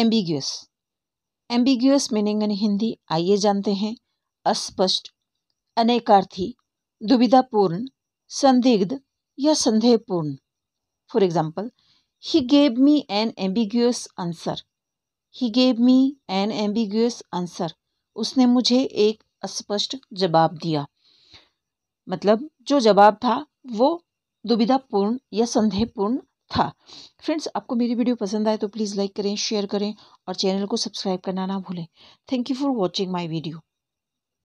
ambiguous ambiguous meaning in Hindi आइए जानते हैं अस्पष्ट अनेकार्थी दुविधापूर्ण संदिग्ध या संदेहपूर्ण for example he gave me an ambiguous answer he gave me an ambiguous answer उसने मुझे एक अस्पष्ट जवाब दिया मतलब जो जवाब था वो दुविधापूर्ण या संदेहपूर्ण था फ्रेंड्स आपको मेरी वीडियो पसंद आए तो प्लीज़ लाइक करें शेयर करें और चैनल को सब्सक्राइब करना ना भूलें thank you for watching my video